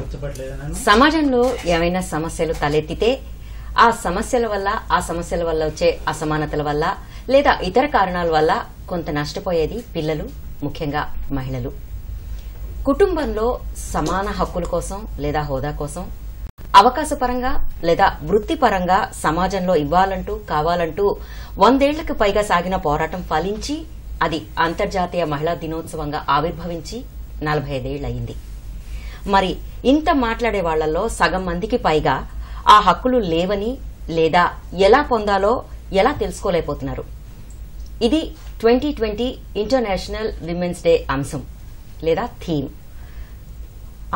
నమస్కారం సమాజంలో ఏమైనా సమస్యలు తలెత్తితే ఆ సమస్యల వల్ల ఆ సమస్యల వల్ల వచ్చే అసమానతల వల్ల లేదా ఇతర కారణాల వల్ల కొంత నష్టపోయేది పిల్లలు ముఖ్యంగా మహిళలు కుటుంబంలో సమాన హక్కుల కోసం లేదా హోదా కోసం అవకాశపరంగా లేదా వృత్తిపరంగా సమాజంలో ఇవ్వాలంటూ కావాలంటూ వందేళ్లకు పైగా సాగిన పోరాటం ఫలించి అది అంతర్జాతీయ మహిళా దినోత్సవంగా ఆవిర్భవించి నలభై ఐదేళ్లయింది మరి ఇంత మాట్లాడే వాళ్లలో సగం మందికి పైగా ఆ హక్కులు లేవని లేదా ఎలా పొందాలో ఎలా తెలుసుకోలేకపోతున్నారు ఇది twenty twenty international women's day అంశం లేదా థీమ్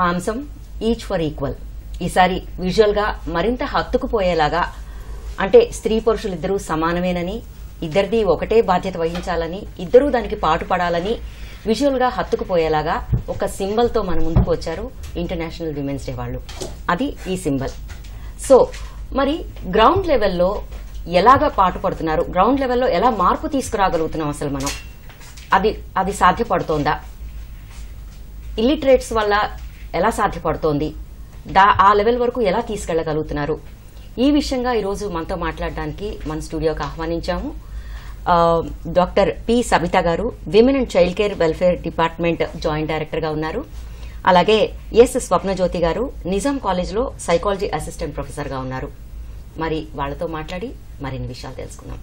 ఆ అంశం ఈచ్ ఫర్ ఈక్వల్ ఈసారి విజువల్గా మరింత హత్తుకుపోయేలాగా అంటే స్త్రీ పురుషులిద్దరూ సమానమేనని ఇద్దరిది ఒకటే బాధ్యత వహించాలని ఇద్దరూ దానికి పాటుపడాలని విజువల్గా హత్తుకుపోయేలాగా ఒక సింబల్తో మన ముందుకు వచ్చారు ఇంటర్నేషనల్ విమెన్స్ డే వాళ్ళు అది ఈ సింబల్ సో మరి గ్రౌండ్ లెవెల్లో ఎలాగా పాటుపడుతున్నారు గ్రౌండ్ లెవెల్లో ఎలా మార్పు తీసుకురాగలుగుతున్నాం అసలు మనం అది అది సాధ్యపడుతోందా ఇల్లిటరేట్స్ వల్ల ఎలా సాధ్యపడుతోంది దా ఆ లెవెల్ వరకు ఎలా తీసుకెళ్లగలుగుతున్నారు ఈ విషయంగా ఈరోజు మనతో మాట్లాడడానికి మన స్టూడియోకి ఆహ్వానించాము doctor P Sabitha garu women and child care welfare department joint డైరెక్టర్గా ఉన్నారు అలాగే ఎస్ స్వప్నజ్యోతి గారు నిజాం కాలేజ్లో సైకాలజీ అసిస్టెంట్ ప్రొఫెసర్గా ఉన్నారు మరి వాళ్ళతో మాట్లాడి మరిన్ని విషయాలు తెలుసుకుందాం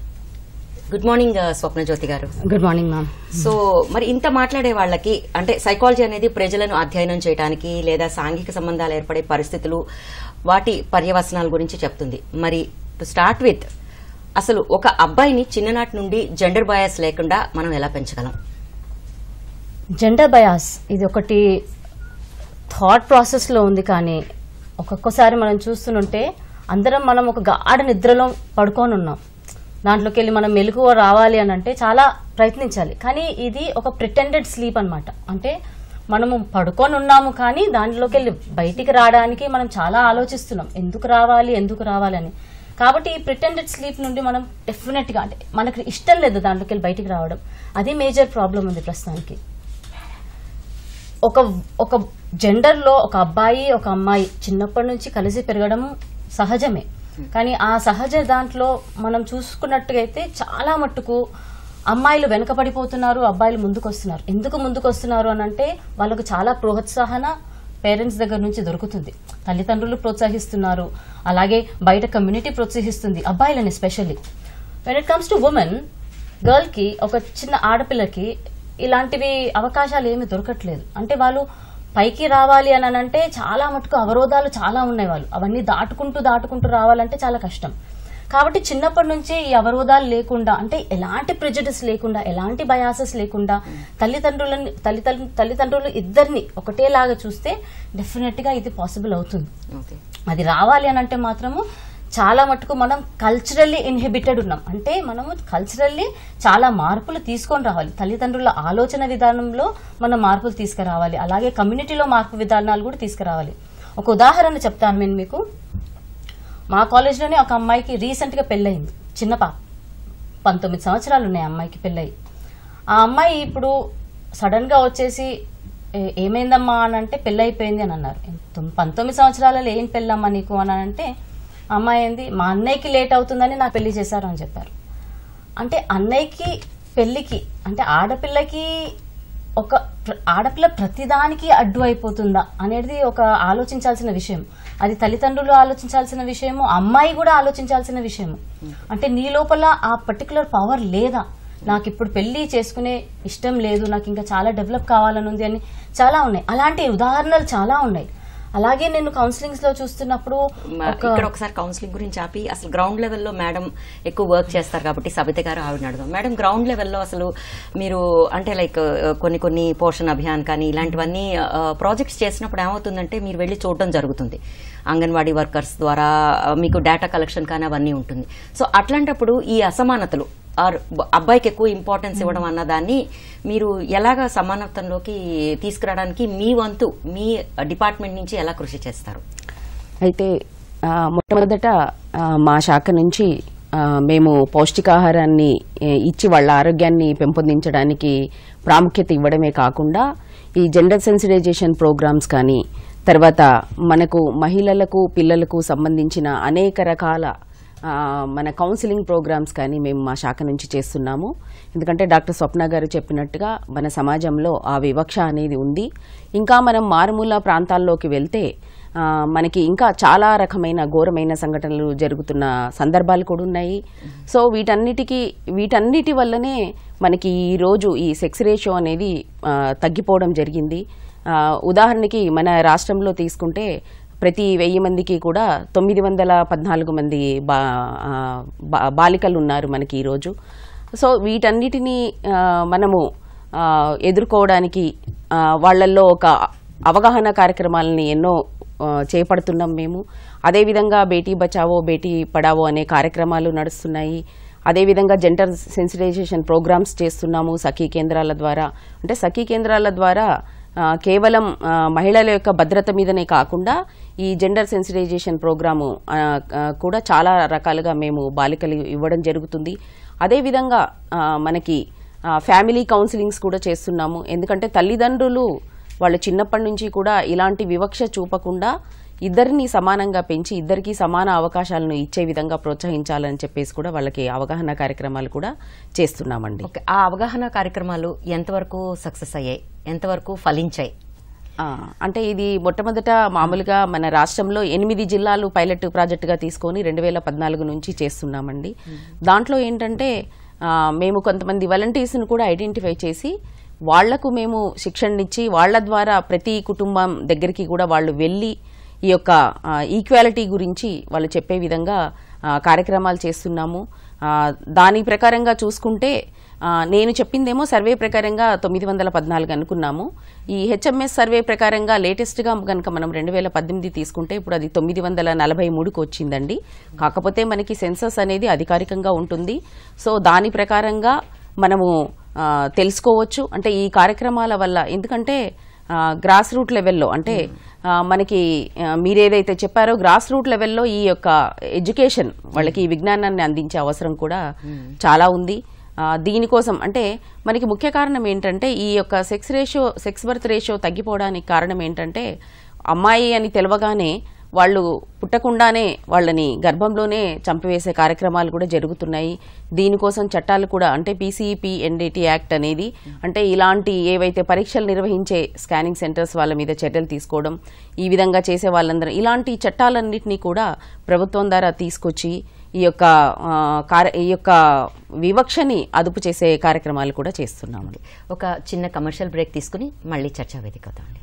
గుడ్ మార్నింగ్ స్వప్న జ్యోతి గారు గుడ్ మార్నింగ్ మ్యామ్ సో మరి ఇంత మాట్లాడే వాళ్ళకి అంటే సైకాలజీ అనేది ప్రజలను అధ్యయనం చేయడానికి లేదా సాంఘిక సంబంధాలు ఏర్పడే పరిస్థితులు వాటి పర్యవసనాల గురించి చెప్తుంది మరి టు స్టార్ట్ విత్ అసలు ఒక అబ్బాయిని చిన్ననాటి నుండి జెండర్ బయాస్ లేకుండా మనం ఎలా పెంచగలం జెండర్ బయాస్ ఇది ఒకటి థాట్ ప్రాసెస్లో ఉంది కానీ ఒక్కొక్కసారి మనం చూస్తుంటే అందరం మనం ఒక గాఢ నిద్రలో పడుకొని ఉన్నాం దాంట్లోకి వెళ్ళి మనం మెలకువ రావాలి అని అంటే చాలా ప్రయత్నించాలి కానీ ఇది ఒక ప్రిటెండెడ్ స్లీప్ అనమాట అంటే మనము పడుకొని ఉన్నాము కానీ దాంట్లోకి వెళ్ళి బయటికి రావడానికి మనం చాలా ఆలోచిస్తున్నాం ఎందుకు రావాలి ఎందుకు రావాలని కాబట్టి ఈ ప్రిటెండెడ్ స్లీప్ నుండి మనం డెఫినెట్గా అంటే మనకు ఇష్టం లేదు దాంట్లోకి వెళ్ళి బయటికి రావడం అది మేజర్ ప్రాబ్లం ఉంది ప్రస్తుతానికి ఒక ఒక జెండర్లో ఒక అబ్బాయి ఒక అమ్మాయి చిన్నప్పటి నుంచి కలిసి పెరగడం సహజమే కానీ ఆ సహజ దాంట్లో మనం చూసుకున్నట్టుగైతే చాలా మట్టుకు అమ్మాయిలు వెనకబడిపోతున్నారు అబ్బాయిలు ముందుకు వస్తున్నారు ఎందుకు ముందుకు వస్తున్నారు అని అంటే వాళ్ళకు చాలా ప్రోత్సాహన పేరెంట్స్ దగ్గర నుంచి దొరుకుతుంది తల్లిదండ్రులు ప్రోత్సహిస్తున్నారు అలాగే బయట కమ్యూనిటీ ప్రోత్సహిస్తుంది అబ్బాయిలని especially when it comes to women గర్ల్కి ఒక చిన్న ఆడపిల్లకి ఇలాంటివి అవకాశాలు ఏమి దొరకట్లేదు అంటే వాళ్ళు పైకి రావాలి అని అంటే చాలా మటుకు అవరోధాలు చాలా ఉన్నాయి వాళ్ళు అవన్నీ దాటుకుంటూ దాటుకుంటూ రావాలంటే చాలా కష్టం కాబట్టి చిన్నప్పటి నుంచి ఈ అవరోధాలు లేకుండా అంటే ఎలాంటి ప్రిజడిస్ లేకుండా ఎలాంటి బయాసెస్ లేకుండా తల్లిదండ్రులని తల్లిదండ్రులు తల్లిదండ్రులు ఇద్దరిని ఒకటేలాగా చూస్తే డెఫినెట్గా ఇది పాసిబుల్ అవుతుంది అది రావాలి అని అంటే మాత్రము చాలా మటుకు మనం కల్చరల్లీ ఇన్హిబిటెడ్ ఉన్నాం అంటే మనము కల్చరల్లీ చాలా మార్పులు తీసుకొని రావాలి తల్లిదండ్రుల ఆలోచన విధానంలో మనం మార్పులు తీసుకురావాలి అలాగే కమ్యూనిటీలో మార్పు విధానాలు కూడా తీసుకురావాలి ఒక ఉదాహరణ చెప్తాను నేను మీకు మా కాలేజ్లోనే ఒక అమ్మాయికి రీసెంట్గా పెళ్ళయింది చిన్న పాప పంతొమ్మిది సంవత్సరాలు ఉన్నాయి అమ్మాయికి పెళ్ళయి ఆ అమ్మాయి ఇప్పుడు సడన్గా వచ్చేసి ఏమైందమ్మా అని అంటే పెళ్ళైపోయింది అని అన్నారు పంతొమ్మిది సంవత్సరాలలో ఏం పెళ్ళమ్మా నీకు అని అంటే అమ్మాయి ఏంది మా అన్నయ్యకి లేట్ అవుతుందని నా పెళ్లి చేశారు అని చెప్పారు అంటే అన్నయ్యకి పెళ్ళికి అంటే ఆడపిల్లకి ఒక ఆడపిల్ల ప్రతిదానికి అడ్డు అయిపోతుందా అనేది ఒక ఆలోచించాల్సిన విషయం అది తల్లిదండ్రులు ఆలోచించాల్సిన విషయము అమ్మాయి కూడా ఆలోచించాల్సిన విషయము అంటే నీ లోపల ఆ పర్టికులర్ పవర్ లేదా నాకు ఇప్పుడు పెళ్లి చేసుకునే ఇష్టం లేదు నాకు ఇంకా చాలా డెవలప్ కావాలని ఉంది అని చాలా ఉన్నాయి అలాంటి ఉదాహరణలు చాలా ఉన్నాయి అలాగే నేను కౌన్సిలింగ్స్ లో చూస్తున్నప్పుడు ఇక్కడ ఒకసారి కౌన్సిలింగ్ గురించి ఆపి అసలు గ్రౌండ్ లెవెల్లో మేడం ఎక్కువ వర్క్ చేస్తారు కాబట్టి సబిత గారు ఆవిడ అడుగు మేడం గ్రౌండ్ లెవెల్లో అసలు మీరు అంటే లైక్ కొన్ని కొన్ని పోషణ అభియాన్ కానీ ఇలాంటివన్నీ ప్రాజెక్ట్స్ చేసినప్పుడు ఏమవుతుందంటే మీరు వెళ్ళి చూడడం జరుగుతుంది అంగన్వాడీ వర్కర్స్ ద్వారా మీకు డేటా కలెక్షన్ కానీ అవన్నీ ఉంటుంది సో అట్లాంటప్పుడు ఈ అసమానతలు ఆర్ అబ్బాయికి ఎక్కువ ఇంపార్టెన్స్ hmm. ఇవ్వడం అన్నదాన్ని మీరు ఎలాగ సమానత్వంలోకి తీసుకురావడానికి మీ వంతు మీ డిపార్ట్మెంట్ నుంచి ఎలా కృషి చేస్తారు అయితే మొట్టమొదట మా శాఖ నుంచి మేము పౌష్టికాహారాన్ని ఇచ్చి వాళ్ళ ఆరోగ్యాన్ని పెంపొందించడానికి ప్రాముఖ్యత ఇవ్వడమే కాకుండా ఈ జెండర్ సెన్సిటైజేషన్ ప్రోగ్రామ్స్ కానీ తర్వాత మనకు మహిళలకు పిల్లలకు సంబంధించిన అనేక రకాల మన కౌన్సిలింగ్ ప్రోగ్రామ్స్ కానీ మేము మా శాఖ నుంచి చేస్తున్నాము ఎందుకంటే డాక్టర్ స్వప్న గారు చెప్పినట్టుగా మన సమాజంలో ఆ వివక్ష అనేది ఉంది ఇంకా మనం మారుమూల ప్రాంతాల్లోకి వెళ్తే మనకి ఇంకా చాలా రకమైన ఘోరమైన సంఘటనలు జరుగుతున్న సందర్భాలు కూడా ఉన్నాయి సో వీటన్నిటికీ వీటన్నిటి వల్లనే మనకి ఈరోజు ఈ సెక్స్ రేషియో అనేది తగ్గిపోవడం జరిగింది ఉదాహరణకి మన రాష్ట్రంలో తీసుకుంటే ప్రతి వెయ్యి మందికి కూడా తొమ్మిది వందల పద్నాలుగు మంది బా బాలికలు ఉన్నారు మనకి ఈరోజు సో వీటన్నిటినీ మనము ఎదుర్కోవడానికి వాళ్ళల్లో ఒక అవగాహన కార్యక్రమాలని ఎన్నో చేపడుతున్నాం మేము అదేవిధంగా బేటీ బచావో బేటీ పడావో అనే కార్యక్రమాలు నడుస్తున్నాయి అదేవిధంగా జెండర్ సెన్సిటైజేషన్ ప్రోగ్రామ్స్ చేస్తున్నాము సఖీ కేంద్రాల ద్వారా అంటే సఖీ కేంద్రాల ద్వారా కేవలం మహిళల యొక్క భద్రత మీదనే కాకుండా ఈ జెండర్ సెన్సిటైజేషన్ ప్రోగ్రాము కూడా చాలా రకాలుగా మేము బాలికలు ఇవ్వడం జరుగుతుంది అదేవిధంగా మనకి ఫ్యామిలీ కౌన్సిలింగ్స్ కూడా చేస్తున్నాము ఎందుకంటే తల్లిదండ్రులు వాళ్ళు చిన్నప్పటి నుంచి కూడా ఇలాంటి వివక్ష చూపకుండా ఇద్దరిని సమానంగా పెంచి ఇద్దరికీ సమాన అవకాశాలను ఇచ్చే విధంగా ప్రోత్సహించాలని చెప్పేసి కూడా వాళ్ళకి అవగాహన కార్యక్రమాలు కూడా చేస్తున్నామండి ఆ అవగాహన కార్యక్రమాలు ఎంతవరకు సక్సెస్ అయ్యాయి ఎంతవరకు ఫలించాయి అంటే ఇది మొట్టమొదట మామూలుగా మన రాష్ట్రంలో ఎనిమిది జిల్లాలు పైలట్ ప్రాజెక్టుగా తీసుకొని రెండు వేల పద్నాలుగు నుంచి చేస్తున్నామండి దాంట్లో ఏంటంటే మేము కొంతమంది వాలంటీర్స్ను కూడా ఐడెంటిఫై చేసి వాళ్లకు మేము శిక్షణనిచ్చి వాళ్ల ద్వారా ప్రతి కుటుంబం దగ్గరికి కూడా వాళ్ళు వెళ్ళి ఈ యొక్క ఈక్వాలిటీ గురించి వాళ్ళు చెప్పే విధంగా కార్యక్రమాలు చేస్తున్నాము దాని ప్రకారంగా చూసుకుంటే నేను చెప్పిందేమో సర్వే ప్రకారంగా తొమ్మిది వందల పద్నాలుగు అనుకున్నాము ఈ హెచ్ఎంఎస్ సర్వే ప్రకారంగా లేటెస్ట్గా కనుక మనం రెండు వేల పద్దెనిమిది తీసుకుంటే ఇప్పుడు అది తొమ్మిది వందల నలభై మూడుకు వచ్చిందండి కాకపోతే మనకి సెన్సస్ అనేది అధికారికంగా ఉంటుంది సో దాని ప్రకారంగా మనము తెలుసుకోవచ్చు అంటే ఈ కార్యక్రమాల వల్ల ఎందుకంటే గ్రాస్ రూట్ లెవెల్లో అంటే hmm. మనకి మీరేదైతే చెప్పారో గ్రాస్ రూట్ లెవెల్లో ఈ యొక్క ఎడ్యుకేషన్ వాళ్ళకి ఈ hmm. విజ్ఞానాన్ని అందించే అవసరం కూడా hmm. చాలా ఉంది దీనికోసం అంటే మనకి ముఖ్య కారణం ఏంటంటే ఈ యొక్క sex ratio sex birth ratio తగ్గిపోవడానికి కారణం ఏంటంటే అమ్మాయి అని తెలవగానే వాళ్ళు పుట్టకుండానే వాళ్ళని గర్భంలోనే చంపివేసే కార్యక్రమాలు కూడా జరుగుతున్నాయి దీనికోసం చట్టాలు కూడా అంటే పీసీపీ ఎన్డీటీ యాక్ట్ అనేది అంటే ఇలాంటి ఏవైతే పరీక్షలు నిర్వహించే స్కానింగ్ సెంటర్స్ వాళ్ళ మీద చర్యలు తీసుకోవడం ఈ విధంగా చేసే వాళ్ళందరూ ఇలాంటి చట్టాలన్నింటినీ కూడా ప్రభుత్వం ద్వారా తీసుకొచ్చి ఈ యొక్క ఈ యొక్క వివక్షని అదుపు చేసే కార్యక్రమాలు కూడా చేస్తున్నాము ఒక చిన్న కమర్షియల్ బ్రేక్ తీసుకుని మళ్ళీ చర్చా వేదిక అవుతామండి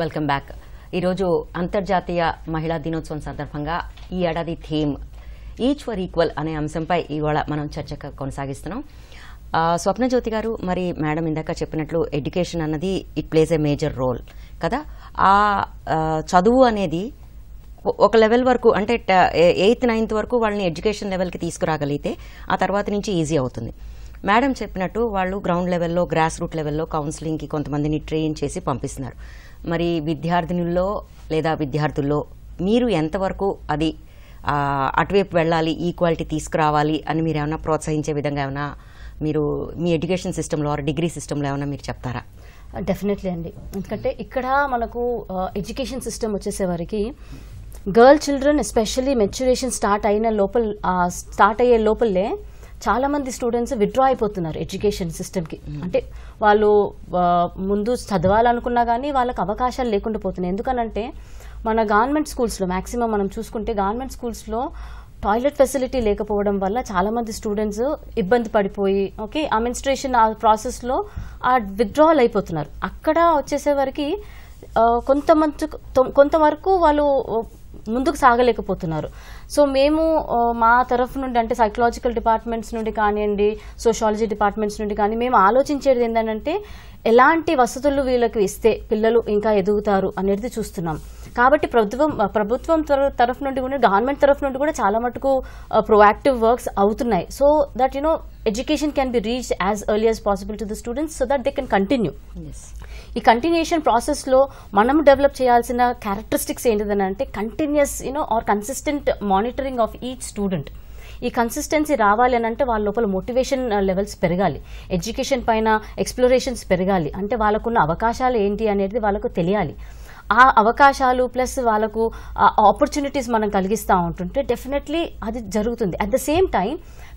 వెల్కమ్ బ్యాక్ ఈరోజు అంతర్జాతీయ మహిళా దినోత్సవం సందర్భంగా ఈ ఏడాది థీమ్ ఈచ్ ఫర్ ఈక్వల్ అనే అంశంపై ఇవాళ మనం చర్చ కొనసాగిస్తున్నాం స్వప్నజ్యోతి గారు మరి మేడం ఇందాక చెప్పినట్లు ఎడ్యుకేషన్ అన్నది it plays a major role కదా ఆ చదువు అనేది ఒక లెవెల్ వరకు అంటే ఎయిత్ నైన్త్ వరకు వాళ్ళని ఎడ్యుకేషన్ లెవెల్కి తీసుకురాగలిగితే ఆ తర్వాత నుంచి ఈజీ అవుతుంది మేడం చెప్పినట్టు వాళ్ళు గ్రౌండ్ లెవెల్లో గ్రాస్ రూట్ లెవెల్లో కౌన్సిలింగ్కి కొంతమందిని ట్రైన్ చేసి పంపిస్తున్నారు మరి విద్యార్థినుల్లో లేదా విద్యార్థుల్లో మీరు ఎంతవరకు అది అటువైపు వెళ్ళాలి ఈక్వాలిటీ తీసుకురావాలి అని మీరు ఏమైనా ప్రోత్సహించే విధంగా ఏమైనా మీరు మీ ఎడ్యుకేషన్ సిస్టంలో ఆర్ డిగ్రీ సిస్టంలో ఏమైనా మీరు చెప్తారా డెఫినెట్లీ అండి ఎందుకంటే ఇక్కడ మనకు ఎడ్యుకేషన్ సిస్టమ్ వచ్చేసేవారికి girl children especially maturation start అయిన లోపల స్టార్ట్ అయ్యే లోపలే చాలామంది స్టూడెంట్స్ విత్డ్రా అయిపోతున్నారు ఎడ్యుకేషన్ సిస్టమ్కి అంటే వాళ్ళు ముందు చదవాలనుకున్నా కానీ వాళ్ళకి అవకాశాలు లేకుండా పోతున్నాయి ఎందుకనంటే మన గవర్నమెంట్ స్కూల్స్లో మ్యాక్సిమం మనం చూసుకుంటే గవర్నమెంట్ స్కూల్స్లో టాయిలెట్ ఫెసిలిటీ లేకపోవడం వల్ల చాలామంది స్టూడెంట్స్ ఇబ్బంది పడిపోయి ఓకే ఆ ఆ ప్రాసెస్లో ఆ విత్డ్రావల్ అయిపోతున్నారు అక్కడ వచ్చేసరికి కొంతమంది కొంతవరకు వాళ్ళు ముందుకు సాగలేకపోతున్నారు సో మేము మా తరఫు నుండి అంటే సైకలాజికల్ డిపార్ట్మెంట్స్ నుండి కానివ్వండి సోషాలజీ డిపార్ట్మెంట్స్ నుండి కానీ మేము ఆలోచించేది ఏంటంటే ఎలాంటి వసతులు వీళ్ళకి ఇస్తే పిల్లలు ఇంకా ఎదుగుతారు అనేది చూస్తున్నాం కాబట్టి ప్రభుత్వం ప్రభుత్వం తరఫు నుండి కూడా గవర్నమెంట్ తరఫు నుండి కూడా చాలా మటుకు ప్రొయాక్టివ్ వర్క్స్ అవుతున్నాయి so that you know education can be reach as early as possible to the students so that they can continue ఈ కంటిన్యూషన్ ప్రాసెస్లో మనం డెవలప్ చేయాల్సిన క్యారెక్టరిస్టిక్స్ ఏంటిదని అంటే continuous you know or consistent monitoring of each student ఈ consistency రావాలి అని అంటే వాళ్ళ లోపల మోటివేషన్ లెవెల్స్ పెరగాలి ఎడ్యుకేషన్ పైన ఎక్స్ప్లోరేషన్స్ పెరగాలి అంటే వాళ్ళకున్న అవకాశాలు ఏంటి అనేది వాళ్ళకు తెలియాలి ఆ అవకాశాలు ప్లస్ వాళ్ళకు ఆపర్చునిటీస్ మనం కలిగిస్తూ ఉంటుంటే డెఫినెట్లీ అది జరుగుతుంది at the same time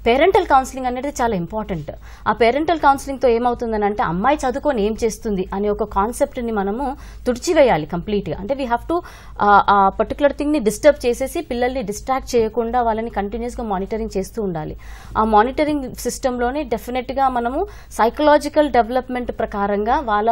parental counselling అనేది చాలా ఇంపార్టెంట్ ఆ పేరెంటల్ కౌన్సిలింగ్తో ఏమవుతుందని అంటే అమ్మాయి చదువుకొని ఏం చేస్తుంది అనే ఒక కాన్సెప్ట్ని మనము తుడిచివేయాలి కంప్లీట్గా అంటే వీ హ్యావ్ టు ఆ పర్టికులర్ థింగ్ని డిస్టర్బ్ చేసేసి పిల్లల్ని డిస్ట్రాక్ట్ చేయకుండా వాళ్ళని కంటిన్యూస్గా మానిటరింగ్ చేస్తూ ఉండాలి ఆ మానిటరింగ్ సిస్టంలోనే డెఫినెట్గా మనము సైకలాజికల్ డెవలప్మెంట్ ప్రకారంగా వాళ్ళ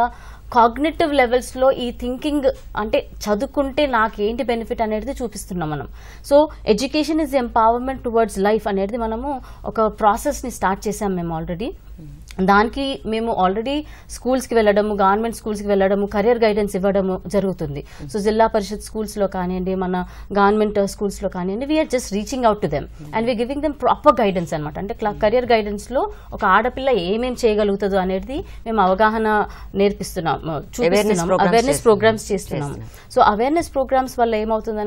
కాగ్నేటివ్ లెవెల్స్లో ఈ థింకింగ్ అంటే చదువుకుంటే నాకు ఏంటి బెనిఫిట్ అనేది చూపిస్తున్నాం మనం so education is empowerment towards life అనేది మనము ఒక ప్రాసెస్ని స్టార్ట్ చేసాం మేము ఆల్రెడీ దానికి మేము ఆల్రెడీ స్కూల్స్కి వెళ్ళడము గవర్నమెంట్ స్కూల్స్కి వెళ్ళడము కెరియర్ గైడెన్స్ ఇవ్వడము జరుగుతుంది సో జిల్లా పరిషత్ స్కూల్స్లో కానివ్వండి మన గవర్నమెంట్ స్కూల్స్లో కానివ్వండి we are just reaching out to them and we giving them proper guidance అనమాట అంటే కెరియర్ గైడెన్స్లో ఒక ఆడపిల్ల ఏమేమి చేయగలుగుతుందో అనేది మేము అవగాహన నేర్పిస్తున్నాం చూపిస్తున్నాం అవేర్నెస్ ప్రోగ్రామ్స్ చేస్తున్నాము సో అవేర్నెస్ ప్రోగ్రామ్స్ వల్ల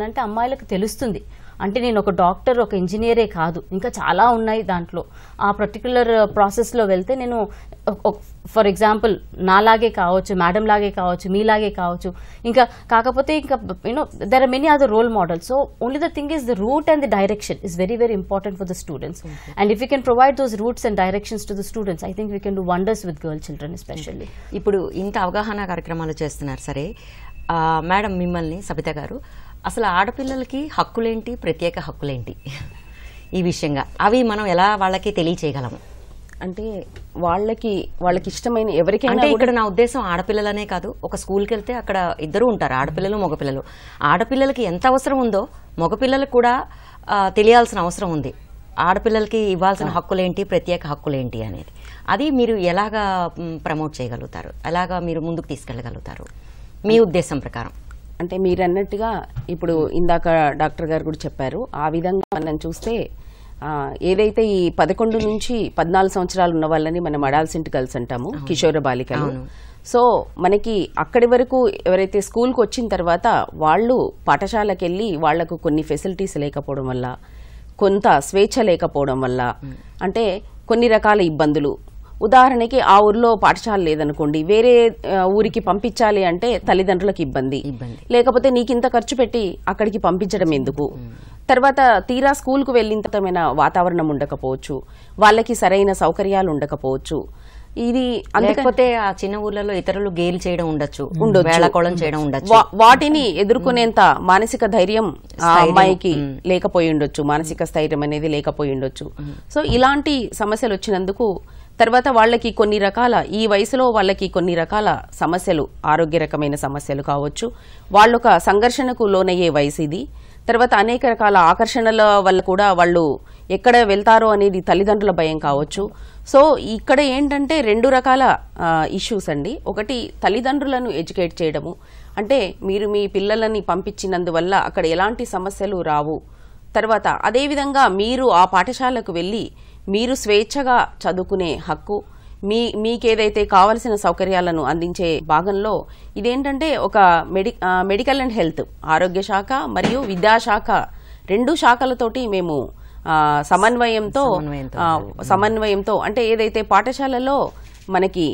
అంటే అమ్మాయిలకు తెలుస్తుంది అంటే నేను ఒక డాక్టర్ ఒక ఇంజనీరే కాదు ఇంకా చాలా ఉన్నాయి దాంట్లో ఆ పర్టికులర్ ప్రాసెస్లో uh, వెళ్తే నేను ఫర్ ఎగ్జాంపుల్ నాలాగే కావచ్చు మేడం లాగే కావచ్చు మీలాగే కావచ్చు ఇంకా కాకపోతే ఇంకా you know there are many other role model so only the thing is the root and the direction is very very important for the students and if you can provide those roots and directions to the students I think we can do wonders with girl children especially ఇప్పుడు ఇంత అవగాహన కార్యక్రమాలు చేస్తున్నారు సరే madam మిమ్మల్ని సబిత గారు అసలు ఆడపిల్లలకి హక్కులేంటి ప్రత్యేక హక్కులేంటి ఈ విషయంగా అవి మనం ఎలా వాళ్ళకి తెలియచేయగలము అంటే వాళ్ళకి వాళ్ళకి ఇష్టమైన ఎవరికి అంటే ఇక్కడ నా ఉద్దేశం ఆడపిల్లలనే కాదు ఒక స్కూల్కి వెళ్తే అక్కడ ఇద్దరు ఉంటారు ఆడపిల్లలు మగపిల్లలు ఆడపిల్లలకి ఎంత అవసరం ఉందో మగపిల్లలకు కూడా తెలియాల్సిన అవసరం ఉంది ఆడపిల్లలకి ఇవ్వాల్సిన హక్కులేంటి ప్రత్యేక హక్కులేంటి అనేది అది మీరు ఎలాగా ప్రమోట్ చేయగలుగుతారు ఎలాగా మీరు ముందుకు తీసుకెళ్ళగలుగుతారు మీ ఉద్దేశం ప్రకారం అంటే మీరు అన్నట్టుగా ఇప్పుడు ఇందాక డాక్టర్ గారు కూడా చెప్పారు ఆ విధంగా మనం చూస్తే ఏదైతే ఈ పదకొండు నుంచి పద్నాలుగు సంవత్సరాలు ఉన్న వాళ్ళని మనం అడాల్సింట్ కలిసి అంటాము కిషోర బాలికలు సో మనకి అక్కడి వరకు ఎవరైతే స్కూల్కి వచ్చిన తర్వాత వాళ్ళు పాఠశాలకు వెళ్ళి వాళ్లకు కొన్ని ఫెసిలిటీస్ లేకపోవడం వల్ల కొంత స్వేచ్ఛ లేకపోవడం వల్ల అంటే కొన్ని రకాల ఇబ్బందులు ఉదాహరణకి ఆ ఊర్లో పాఠశాల లేదనుకోండి వేరే ఊరికి పంపించాలి అంటే తల్లిదండ్రులకు ఇబ్బంది లేకపోతే నీకు ఇంత ఖర్చు పెట్టి అక్కడికి పంపించడం ఎందుకు తర్వాత తీరా స్కూల్కు వెళ్ళినంతమైన వాతావరణం ఉండకపోవచ్చు వాళ్ళకి సరైన సౌకర్యాలు ఉండకపోవచ్చు ఇది లేకపోతే ఆ చిన్న ఊర్లలో ఇతరులు గేలు చేయడం ఉండొచ్చు వేళకోళం చేయడం ఉండొచ్చు వాటిని ఎదుర్కొనేంత మానసిక ధైర్యం ఆ అమ్మాయికి లేకపోయి ఉండొచ్చు మానసిక స్థైర్యం అనేది లేకపోయి ఉండొచ్చు సో ఇలాంటి సమస్యలు వచ్చినందుకు తర్వాత వాళ్ళకి కొన్ని రకాల ఈ వయసులో వాళ్ళకి కొన్ని రకాల సమస్యలు ఆరోగ్య రకమైన సమస్యలు కావచ్చు వాళ్ళొక సంఘర్షణకు లోనయ్యే వయసు ఇది తర్వాత అనేక రకాల ఆకర్షణల వల్ల కూడా వాళ్ళు ఎక్కడ వెళ్తారో అనేది తల్లిదండ్రుల భయం కావచ్చు సో ఇక్కడ ఏంటంటే రెండు రకాల ఇష్యూస్ అండి ఒకటి తల్లిదండ్రులను ఎడ్యుకేట్ చేయడము అంటే మీరు మీ పిల్లలని పంపించినందువల్ల అక్కడ ఎలాంటి సమస్యలు రావు తర్వాత అదేవిధంగా మీరు ఆ పాఠశాలకు వెళ్ళి మీరు స్వేచ్ఛగా చదువుకునే హక్కు మీ మీకేదైతే కావలసిన సౌకర్యాలను అందించే భాగంలో ఇదేంటంటే ఒక మెడి మెడికల్ అండ్ హెల్త్ ఆరోగ్య శాఖ మరియు విద్యాశాఖ రెండు శాఖలతోటి మేము సమన్వయంతో సమన్వయంతో అంటే ఏదైతే పాఠశాలలో మనకి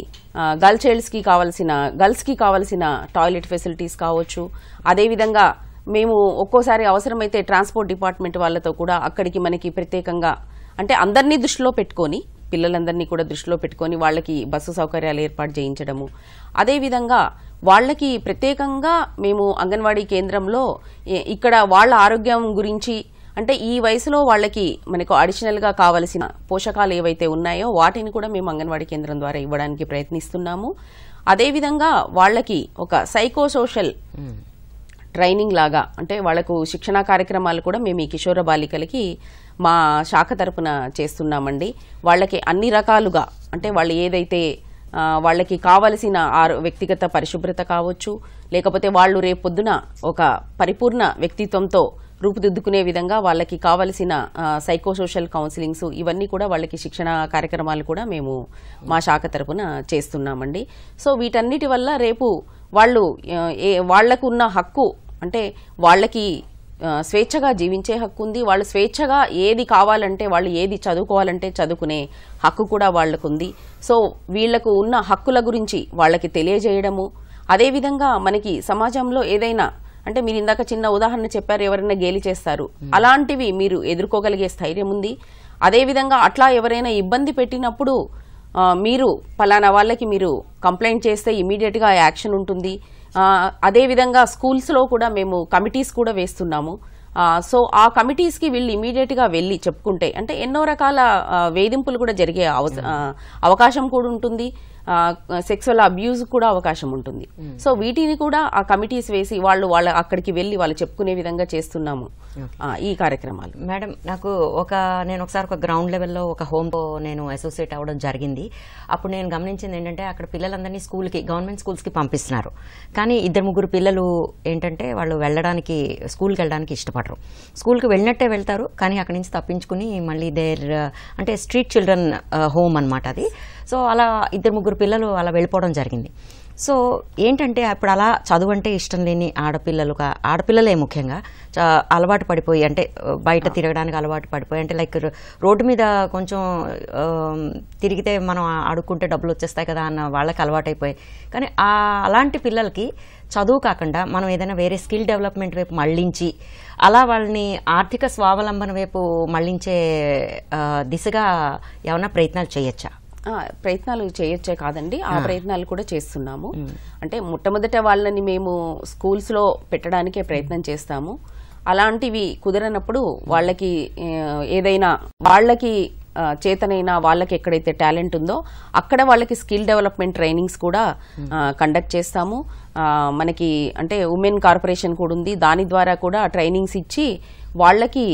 గర్ల్ చైల్డ్స్కి కావాల్సిన గర్ల్స్కి కావాల్సిన టాయిలెట్ ఫెసిలిటీస్ కావచ్చు అదేవిధంగా మేము ఒక్కోసారి అవసరమైతే ట్రాన్స్పోర్ట్ డిపార్ట్మెంట్ వాళ్ళతో కూడా అక్కడికి మనకి ప్రత్యేకంగా అంటే అందరినీ దృష్టిలో పెట్టుకొని పిల్లలందరినీ కూడా దృష్టిలో పెట్టుకొని వాళ్ళకి బస్సు సౌకర్యాలు ఏర్పాటు చేయించడము అదేవిధంగా వాళ్ళకి ప్రత్యేకంగా మేము అంగన్వాడీ కేంద్రంలో ఇక్కడ వాళ్ళ ఆరోగ్యం గురించి అంటే ఈ వయసులో వాళ్ళకి మనకు అడిషనల్గా కావలసిన పోషకాలు ఏవైతే ఉన్నాయో వాటిని కూడా మేము అంగన్వాడీ కేంద్రం ద్వారా ఇవ్వడానికి ప్రయత్నిస్తున్నాము అదేవిధంగా వాళ్ళకి ఒక సైకోసోషల్ ట్రైనింగ్ లాగా అంటే వాళ్లకు శిక్షణా కార్యక్రమాలు కూడా మేము ఈ కిషోర బాలికలకి మా శాఖ తరపున చేస్తున్నామండి వాళ్ళకి అన్ని రకాలుగా అంటే వాళ్ళు ఏదైతే వాళ్ళకి కావలసిన ఆరు వ్యక్తిగత పరిశుభ్రత కావచ్చు లేకపోతే వాళ్ళు రేపొద్దున ఒక పరిపూర్ణ వ్యక్తిత్వంతో రూపుదిద్దుకునే విధంగా వాళ్ళకి కావలసిన సైకోసోషల్ కౌన్సిలింగ్స్ ఇవన్నీ కూడా వాళ్ళకి శిక్షణ కార్యక్రమాలు కూడా మేము మా శాఖ తరపున చేస్తున్నామండి సో వీటన్నిటి వల్ల రేపు వాళ్ళు ఏ వాళ్లకు ఉన్న హక్కు అంటే వాళ్ళకి స్వేచ్ఛగా జీవించే హక్కు ఉంది వాళ్ళు స్వేచ్ఛగా ఏది కావాలంటే వాళ్ళు ఏది చదువుకోవాలంటే చదువుకునే హక్కు కూడా వాళ్లకు ఉంది సో వీళ్లకు ఉన్న హక్కుల గురించి వాళ్ళకి తెలియజేయడము అదేవిధంగా మనకి సమాజంలో ఏదైనా అంటే మీరు ఇందాక చిన్న ఉదాహరణ చెప్పారు ఎవరైనా గేలి చేస్తారు అలాంటివి మీరు ఎదుర్కోగలిగే స్థైర్యం ఉంది అదేవిధంగా అట్లా ఎవరైనా ఇబ్బంది పెట్టినప్పుడు మీరు పలానా వాళ్ళకి మీరు కంప్లైంట్ చేస్తే ఇమీడియట్గా యాక్షన్ ఉంటుంది అదేవిధంగా స్కూల్స్లో కూడా మేము కమిటీస్ కూడా వేస్తున్నాము సో ఆ కమిటీస్కి వీళ్ళు ఇమీడియట్గా వెళ్ళి చెప్పుకుంటే అంటే ఎన్నో రకాల వేధింపులు కూడా జరిగే అవకాశం కూడా ఉంటుంది సెక్సువల్ అబ్యూజ్ కూడా అవకాశం ఉంటుంది hmm. సో వీటిని కూడా ఆ కమిటీస్ వేసి వాళ్ళు వాళ్ళ అక్కడికి వెళ్ళి వాళ్ళు చెప్పుకునే విధంగా చేస్తున్నాము ఈ కార్యక్రమాలు మేడం నాకు ఒక నేను ఒకసారి ఒక గ్రౌండ్ లెవెల్లో ఒక హోమ్తో నేను అసోసియేట్ అవ్వడం జరిగింది అప్పుడు నేను గమనించింది ఏంటంటే అక్కడ పిల్లలందరినీ స్కూల్కి గవర్నమెంట్ స్కూల్స్కి పంపిస్తున్నారు కానీ ఇద్దరు ముగ్గురు పిల్లలు ఏంటంటే వాళ్ళు వెళ్ళడానికి స్కూల్కి వెళ్ళడానికి ఇష్టపడరు స్కూల్కి వెళ్ళినట్టే వెళ్తారు కానీ అక్కడి నుంచి తప్పించుకుని మళ్ళీ దేర్ అంటే స్ట్రీట్ చిల్డ్రన్ హోమ్ అనమాట అది సో అలా ఇద్దరు ముగ్గురు పిల్లలు అలా వెళ్ళిపోవడం జరిగింది సో ఏంటంటే అప్పుడు అలా చదువు అంటే ఇష్టం లేని ఆడపిల్లలుగా ఆడపిల్లలే ముఖ్యంగా అలవాటు పడిపోయి అంటే బయట తిరగడానికి అలవాటు పడిపోయి అంటే లైక్ రోడ్డు మీద కొంచెం తిరిగితే మనం ఆడుకుంటే డబ్బులు వచ్చేస్తాయి కదా అన్న వాళ్ళకి అలవాటు అయిపోయాయి కానీ అలాంటి పిల్లలకి చదువు కాకుండా మనం ఏదైనా వేరే స్కిల్ డెవలప్మెంట్ వైపు మళ్ళించి అలా వాళ్ళని ఆర్థిక స్వావలంబన వైపు మళ్ళించే దిశగా ఏమైనా ప్రయత్నాలు చేయొచ్చా ప్రయత్నాలు చేయొచ్చే కాదండి ఆ ప్రయత్నాలు కూడా చేస్తున్నాము అంటే మొట్టమొదట వాళ్ళని మేము స్కూల్స్లో పెట్టడానికే ప్రయత్నం చేస్తాము అలాంటివి కుదరనప్పుడు వాళ్ళకి ఏదైనా వాళ్ళకి చేతనైన వాళ్ళకి ఎక్కడైతే టాలెంట్ ఉందో అక్కడ వాళ్ళకి స్కిల్ డెవలప్మెంట్ ట్రైనింగ్స్ కూడా కండక్ట్ చేస్తాము మనకి అంటే ఉమెన్ కార్పొరేషన్ కూడా ఉంది దాని ద్వారా కూడా ట్రైనింగ్స్ ఇచ్చి వాళ్ళకి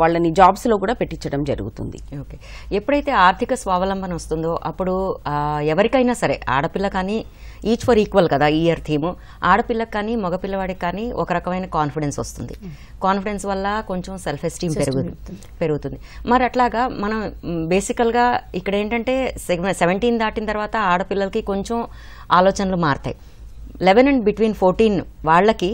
వాళ్ళని జాబ్స్లో కూడా పెట్టించడం జరుగుతుంది ఓకే ఎప్పుడైతే ఆర్థిక స్వావలంబన వస్తుందో అప్పుడు ఎవరికైనా సరే ఆడపిల్ల కానీ ఈచ్ ఫర్ ఈక్వల్ కదా ఈ ఇయర్ థీము ఆడపిల్లకి కానీ మగపిల్లవాడికి కానీ ఒక రకమైన కాన్ఫిడెన్స్ వస్తుంది కాన్ఫిడెన్స్ వల్ల కొంచెం సెల్ఫ్ ఎస్టీమ్ పెరుగుతుంది పెరుగుతుంది మరి అట్లాగా మనం బేసికల్గా ఇక్కడ ఏంటంటే సెవెంటీన్ దాటిన తర్వాత ఆడపిల్లలకి కొంచెం ఆలోచనలు మారుతాయి లెవెన్ అండ్ బిట్వీన్ ఫోర్టీన్ వాళ్ళకి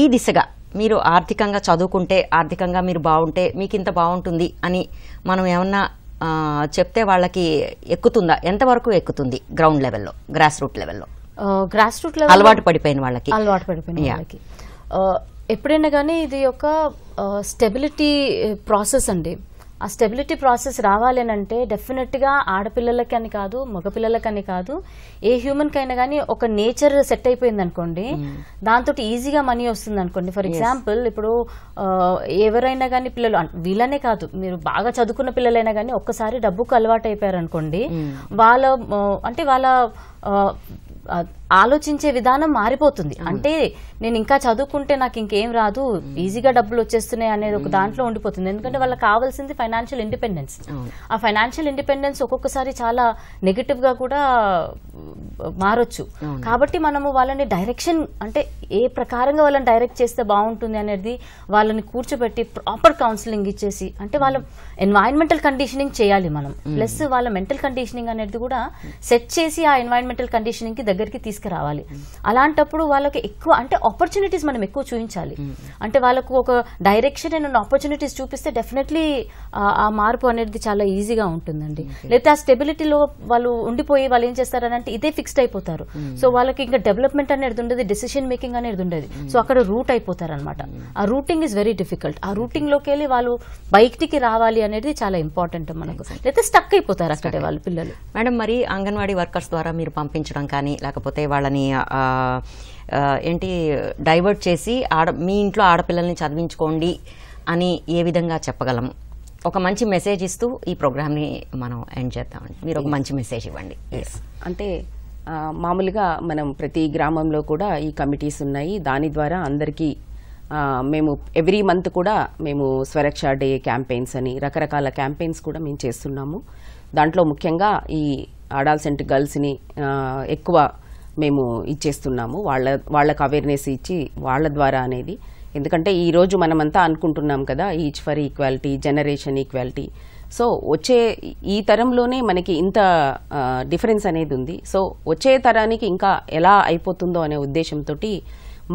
ఈ దిశగా మీరు ఆర్థికంగా చదువుకుంటే ఆర్థికంగా మీరు బాగుంటే మీకు ఇంత బాగుంటుంది అని మనం ఏమన్నా చెప్తే వాళ్ళకి ఎక్కుతుందా ఎంతవరకు ఎక్కుతుంది గ్రౌండ్ లెవెల్లో గ్రాస్ రూట్ లెవెల్లో గ్రాస్ రూట్ లెవెల్ అలవాటు పడిపోయిన వాళ్ళకి అలవాటు పడిపోయిన వాళ్ళకి ఎప్పుడైనా కానీ ఇది ఒక స్టెబిలిటీ ప్రాసెస్ అండి ఆ స్టెబిలిటీ ప్రాసెస్ రావాలేనంటే డెఫినెట్గా ఆడపిల్లలకని కాదు మగపిల్లలకని కాదు ఏ హ్యూమన్కైనా కానీ ఒక నేచర్ సెట్ అయిపోయింది అనుకోండి hmm. దాంతో ఈజీగా మనీ వస్తుంది అనుకోండి ఫర్ ఎగ్జాంపుల్ ఇప్పుడు ఎవరైనా కానీ పిల్లలు వీళ్ళనే కాదు మీరు బాగా చదువుకున్న పిల్లలైనా కానీ ఒక్కసారి డబ్బుకు అలవాటు అయిపోయారు అనుకోండి hmm. వాళ్ళ అంటే వాళ్ళ ఆలోచించే విధానం మారిపోతుంది అంటే నేను ఇంకా చదువుకుంటే నాకు ఇంకేం రాదు ఈజీగా డబ్బులు వచ్చేస్తున్నాయి అనేది ఒక దాంట్లో ఉండిపోతుంది ఎందుకంటే వాళ్ళకి కావాల్సింది ఫైనాన్షియల్ ఇండిపెండెన్స్ ఆ ఫైనాన్షియల్ ఇండిపెండెన్స్ ఒక్కొక్కసారి చాలా నెగిటివ్ గా కూడా మారొచ్చు కాబట్టి మనము వాళ్ళని డైరెక్షన్ అంటే ఏ ప్రకారంగా వాళ్ళని డైరెక్ట్ చేస్తే బాగుంటుంది అనేది వాళ్ళని కూర్చోబెట్టి ప్రాపర్ కౌన్సిలింగ్ ఇచ్చేసి అంటే వాళ్ళ ఎన్వైరన్మెంటల్ కండిషనింగ్ చేయాలి మనం ప్లస్ వాళ్ళ మెంటల్ కండిషనింగ్ అనేది కూడా సెట్ చేసి ఆ ఎన్వైరన్మెంటల్ కండిషనింగ్ కి దగ్గరికి తీసుకు తీసుకురావాలి అలాంటప్పుడు వాళ్ళకి ఎక్కువ అంటే ఆపర్చునిటీస్ మనం ఎక్కువ చూపించాలి అంటే వాళ్ళకు ఒక డైరెక్షన్ అండ్ ఆపర్చునిటీస్ చూపిస్తే డెఫినెట్లీ ఆ మార్పు అనేది చాలా ఈజీగా ఉంటుందండి లేకపోతే ఆ స్టెబిలిటీలో వాళ్ళు ఉండిపోయి వాళ్ళు ఏం అంటే ఇదే ఫిక్స్డ్ అయిపోతారు సో వాళ్ళకి ఇంకా డెవలప్మెంట్ అనేది ఉండదు డెసిషన్ మేకింగ్ అనేది ఉండదు సో అక్కడ రూట్ అయిపోతారనమాట ఆ రూటింగ్ ఇస్ వెరీ డిఫికల్ట్ ఆ రూటింగ్ లోకి వెళ్ళి వాళ్ళు బయటికి రావాలి అనేది చాలా ఇంపార్టెంట్ మనకు లేకపోతే స్టక్ అయిపోతారు అక్కడే వాళ్ళు పిల్లలు మేడం మరి అంగన్వాడీ వర్కర్స్ ద్వారా మీరు పంపించడం కానీ లేకపోతే వాళ్ళని ఏంటి డైవర్ట్ చేసి ఆడ మీ ఇంట్లో ఆడపిల్లల్ని చదివించుకోండి అని ఏ విధంగా చెప్పగలం ఒక మంచి మెసేజ్ ఇస్తూ ఈ ప్రోగ్రామ్ని మనం ఎండ్ చేద్దామండి మీరు ఒక మంచి మెసేజ్ ఇవ్వండి అంటే మామూలుగా మనం ప్రతి గ్రామంలో కూడా ఈ కమిటీస్ ఉన్నాయి దాని ద్వారా అందరికీ మేము ఎవ్రీ మంత్ కూడా మేము స్వరక్ష డే క్యాంపెయిన్స్ అని రకరకాల క్యాంపెయిన్స్ కూడా మేము చేస్తున్నాము దాంట్లో ముఖ్యంగా ఈ అడాల్సెంట్ గర్ల్స్ని ఎక్కువ మేము ఇచ్చేస్తున్నాము వాళ్ళ వాళ్ళకు అవేర్నెస్ ఇచ్చి వాళ్ళ ద్వారా అనేది ఎందుకంటే ఈరోజు మనమంతా అనుకుంటున్నాం కదా each for equality generation equality so వచ్చే ఈ తరంలోనే మనకి ఇంత డిఫరెన్స్ అనేది ఉంది సో వచ్చే తరానికి ఇంకా ఎలా అయిపోతుందో అనే ఉద్దేశంతో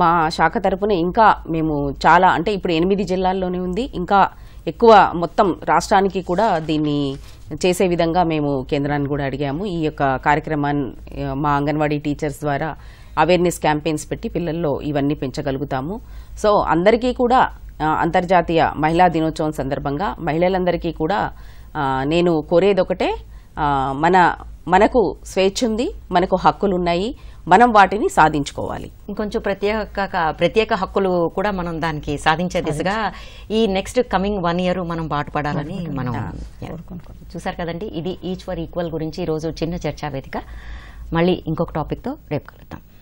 మా శాఖ తరపున ఇంకా మేము చాలా అంటే ఇప్పుడు ఎనిమిది జిల్లాల్లోనే ఉంది ఇంకా ఎక్కువ మొత్తం రాష్ట్రానికి కూడా దీన్ని చేసే విధంగా మేము కేంద్రాన్ని కూడా అడిగాము ఈ యొక్క కార్యక్రమాన్ని మా అంగన్వాడీ టీచర్స్ ద్వారా అవేర్నెస్ క్యాంపెయిన్స్ పెట్టి పిల్లల్లో ఇవన్నీ పెంచగలుగుతాము సో అందరికీ కూడా అంతర్జాతీయ మహిళా దినోత్సవం సందర్భంగా మహిళలందరికీ కూడా నేను కోరేదొకటే మన మనకు స్వేచ్ఛ ఉంది మనకు హక్కులు ఉన్నాయి మనం వాటిని సాధించుకోవాలి ఇంకొంచెం ప్రత్యేక ప్రత్యేక హక్కులు కూడా మనం దానికి సాధించే దిశగా ఈ నెక్స్ట్ కమింగ్ వన్ ఇయర్ మనం బాటుపడాలని మనం చూసారు కదండి ఇది ఈచ్ ఫర్ ఈక్వల్ గురించి ఈరోజు చిన్న చర్చా వేదిక మళ్ళీ ఇంకొక టాపిక్తో రేపు కలుద్దాం